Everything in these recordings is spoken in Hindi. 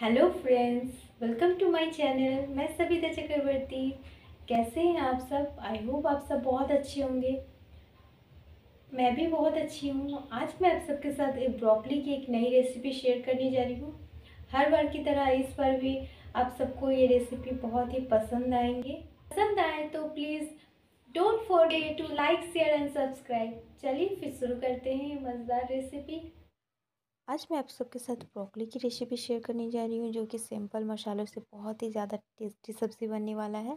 hello friends welcome to my channel मैं सविता चक्रवर्ती कैसे हैं आप सब आई होप आप सब बहुत अच्छे होंगे मैं भी बहुत अच्छी हूँ आज मैं आप सबके साथ एक ब्रोकली की एक नई रेसिपी शेयर करने जा रही हूँ हर बार की तरह इस बार भी आप सबको ये रेसिपी बहुत ही पसंद आएंगे पसंद आए तो please don't forget to like share and subscribe चलिए फिर शुरू करते हैं मज़ेदार रेसिपी आज मैं आप सबके साथ ब्रोकली की रेसिपी शेयर करने जा रही हूँ जो कि सिंपल मसालों से बहुत ही ज़्यादा टेस्टी सब्ज़ी बनने वाला है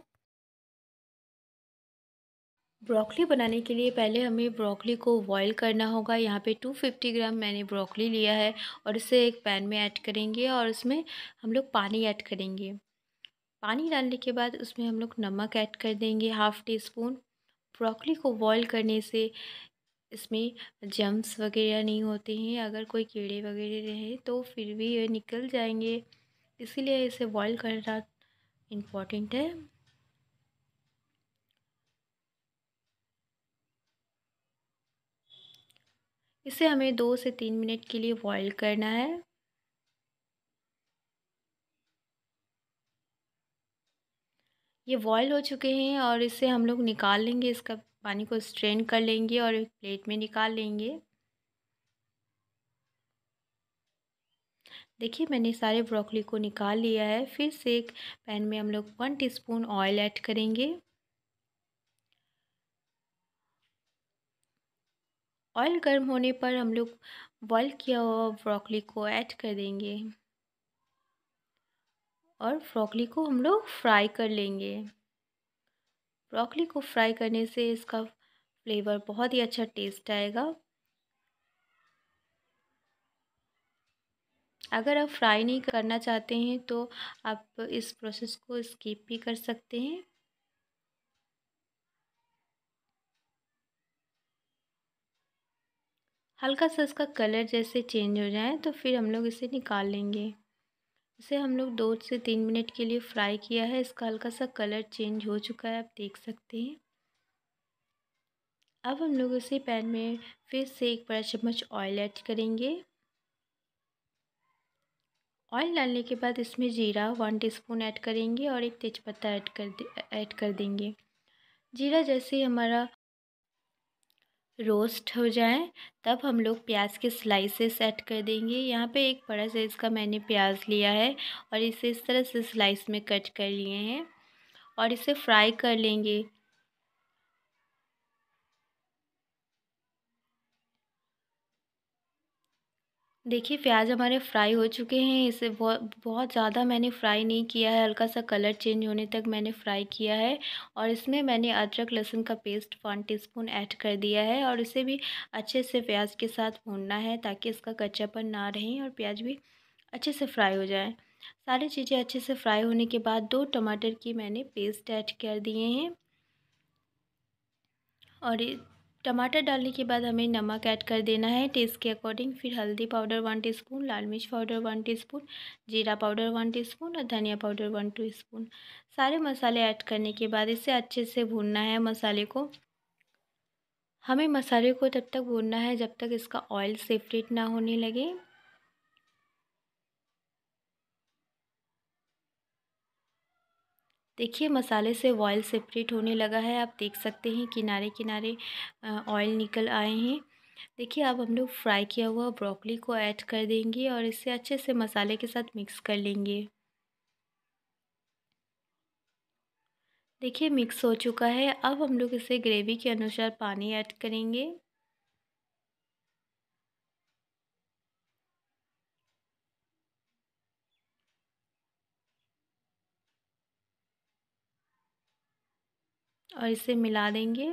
ब्रोकली बनाने के लिए पहले हमें ब्रोकली को बॉईल करना होगा यहाँ पे 250 ग्राम मैंने ब्रोकली लिया है और इसे एक पैन में ऐड करेंगे और उसमें हम लोग पानी ऐड करेंगे पानी डालने के बाद उसमें हम लोग नमक ऐड कर देंगे हाफ़ टी स्पून ब्रोकली को बॉईल करने से इसमें जम्स वगैरह नहीं होते हैं अगर कोई कीड़े वगैरह रहे तो फिर भी ये निकल जाएंगे इसीलिए इसे बॉयल करना इम्पॉर्टेंट है इसे हमें दो से तीन मिनट के लिए बॉयल करना है ये बॉयल हो चुके हैं और इसे हम लोग निकाल लेंगे इसका पानी को स्ट्रेन कर लेंगे और एक प्लेट में निकाल लेंगे देखिए मैंने सारे ब्रोकली को निकाल लिया है फिर से एक पैन में हम लोग वन टीस्पून ऑयल ऐड करेंगे ऑयल गर्म होने पर हम लोग बॉइल किया हुआ ब्रोकली को ऐड कर देंगे और ब्रोकली को हम लोग फ्राई कर लेंगे ब्रोकली को फ्राई करने से इसका फ्लेवर बहुत ही अच्छा टेस्ट आएगा अगर आप फ्राई नहीं करना चाहते हैं तो आप इस प्रोसेस को स्किप भी कर सकते हैं हल्का सा इसका कलर जैसे चेंज हो जाए तो फिर हम लोग इसे निकाल लेंगे इसे हम लोग दो से तीन मिनट के लिए फ्राई किया है इसका हल्का सा कलर चेंज हो चुका है आप देख सकते हैं अब हम लोग इसे पैन में फिर से एक बड़ा चम्मच ऑयल ऐड करेंगे ऑयल डालने के बाद इसमें जीरा वन टीस्पून ऐड करेंगे और एक तेज़पत्ता ऐड कर ऐड कर देंगे जीरा जैसे ही हमारा रोस्ट हो जाए तब हम लोग प्याज के स्लाइसेस ऐड कर देंगे यहाँ पे एक बड़ा साइज़ का मैंने प्याज लिया है और इसे इस तरह से स्लाइस में कट कर लिए हैं और इसे फ्राई कर लेंगे देखिए प्याज हमारे फ्राई हो चुके हैं इसे बहुत बहुत ज़्यादा मैंने फ्राई नहीं किया है हल्का सा कलर चेंज होने तक मैंने फ्राई किया है और इसमें मैंने अदरक लहसुन का पेस्ट वन टीस्पून ऐड कर दिया है और इसे भी अच्छे से प्याज के साथ भूनना है ताकि इसका कच्चापन ना रहे और प्याज भी अच्छे से फ्राई हो जाए सारी चीज़ें अच्छे से फ्राई होने के बाद दो टमाटर की मैंने पेस्ट ऐड कर दिए हैं और टमाटर डालने के बाद हमें नमक ऐड कर देना है टेस्ट के अकॉर्डिंग फिर हल्दी पाउडर वन टीस्पून लाल मिर्च पाउडर वन टीस्पून जीरा पाउडर वन टीस्पून और धनिया पाउडर वन टू स्पून सारे मसाले ऐड करने के बाद इसे अच्छे से भूनना है मसाले को हमें मसाले को तब तक भूनना है जब तक इसका ऑयल सेपरेट ना होने लगे देखिए मसाले से ऑयल सेपरेट होने लगा है आप देख सकते हैं किनारे किनारे ऑयल निकल आए हैं देखिए अब हम लोग फ्राई किया हुआ ब्रोकली को ऐड कर देंगे और इसे अच्छे से मसाले के साथ मिक्स कर लेंगे देखिए मिक्स हो चुका है अब हम लोग इसे ग्रेवी के अनुसार पानी ऐड करेंगे और इसे मिला देंगे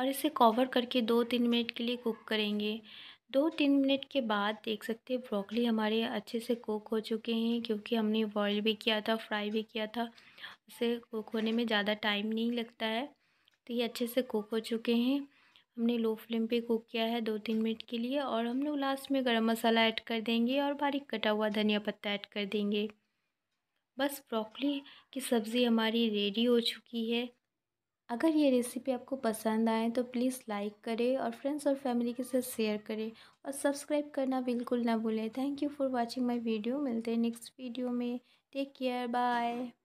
और इसे कवर करके दो तीन मिनट के लिए कुक करेंगे दो तीन मिनट के बाद देख सकते हैं ब्रोकली हमारे अच्छे से कुक हो चुके हैं क्योंकि हमने बॉयल भी किया था फ्राई भी किया था उसे कुक होने में ज़्यादा टाइम नहीं लगता है तो ये अच्छे से कुक हो चुके हैं हमने लो फ्लेम पे कुक किया है दो तीन मिनट के लिए और हम लोग लास्ट में गरम मसाला ऐड कर देंगे और बारीक कटा हुआ धनिया पत्ता ऐड कर देंगे बस ब्रोकली की सब्ज़ी हमारी रेडी हो चुकी है अगर ये रेसिपी आपको पसंद आए तो प्लीज़ लाइक करें और फ्रेंड्स और फैमिली के साथ शेयर करें और सब्सक्राइब करना बिल्कुल ना भूलें thank you for watching my video मिलते हैं नेक्स्ट वीडियो में टेक केयर बाय